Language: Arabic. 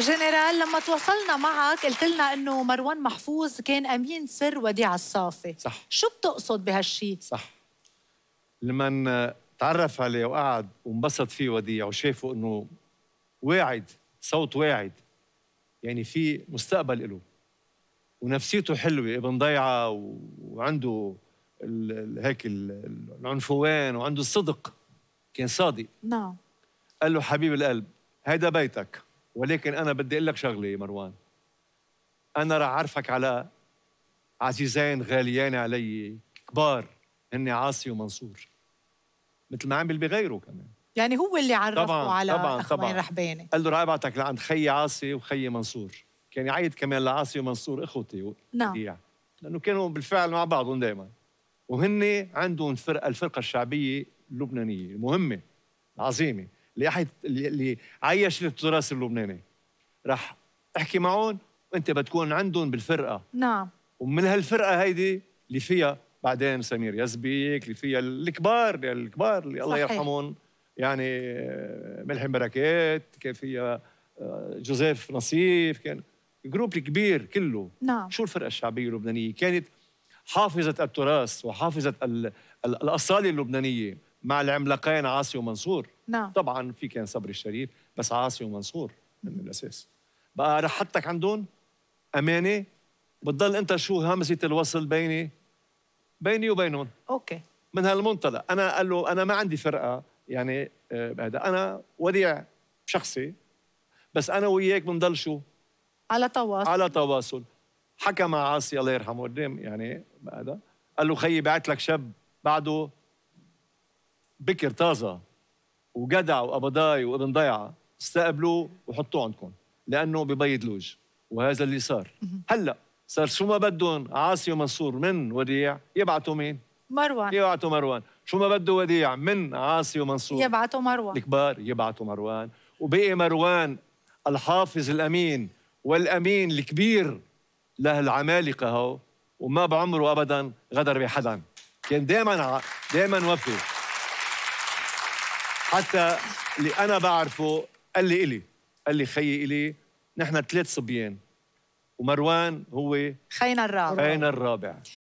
جنرال لما تواصلنا معك قلت لنا انه مروان محفوظ كان امين سر وديع الصافي صح شو بتقصد بهالشيء؟ صح لما تعرف عليه وقعد وانبسط فيه وديع وشافه انه واعد صوت واعد يعني في مستقبل له ونفسيته حلوه ابن ضيعه وعنده هيك العنفوان وعنده الصدق كان صادق نعم قال له حبيب القلب هيدا بيتك ولكن أنا بدي أقول لك شغلة يا مروان أنا رح أعرفك على عزيزين غاليين علي كبار هن عاصي ومنصور مثل ما عمل بغيره كمان يعني هو اللي عرفه طبعاً على طبعاً طبعاً رحباني قال له رح ابعتك لعند خيي عاصي وخيي منصور كان يعيد كمان لعاصي ومنصور اخوتي نعم يعني. لانه كانوا بالفعل مع بعضهم دائما وهن عندهم فرقه الفرقه الشعبيه اللبنانيه المهمه العظيمه اللي عيش التراث اللبناني رح احكي معهم وانت بتكون عندهم بالفرقه نعم ومن هالفرقه هيدي اللي فيها بعدين سمير يزبيك اللي فيها الكبار الكبار اللي الله يرحمهم يعني آه، ملحم بركات كان آه، فيها جوزيف نصيف كان جروب كبير كله نعم شو الفرقه الشعبيه اللبنانيه كانت حافظه التراث وحافظه الاصاله اللبنانيه مع العملاقين عاصي ومنصور نعم طبعا في كان صبري الشريف بس عاصي ومنصور من الاساس بقى رحتك عندهم امانه بتضل انت شو همزه الوصل بيني بيني وبينهم اوكي من هالمنطلق انا قال له انا ما عندي فرقه يعني آه، هذا انا وديع شخصي بس انا وياك بنضل شو على تواصل على تواصل حكى مع عاصي الله يرحمه قدام يعني هذا قال له خيي بعت لك شاب بعده بكر طازه وجدع وقبضاي وابن ضيعه استقبلوه وحطوه عندكم لانه ببيض لوج وهذا اللي صار هلا صار شو ما بدهم عاصي ومنصور من وديع يبعثوا مين؟ مروان يبعثوا مروان شو ما بده وديع من عاصي ومنصور يبعثوا مروان الكبار يبعثوا مروان وبقي مروان الحافظ الامين والامين الكبير له العمالقه هو وما بعمره ابدا غدر بحدا كان دائما دائما وفي حتى اللي انا بعرفه قال لي الي قال لي خيي الي نحن ثلاث صبيان ومروان هو خينا الرابع خينا الرابع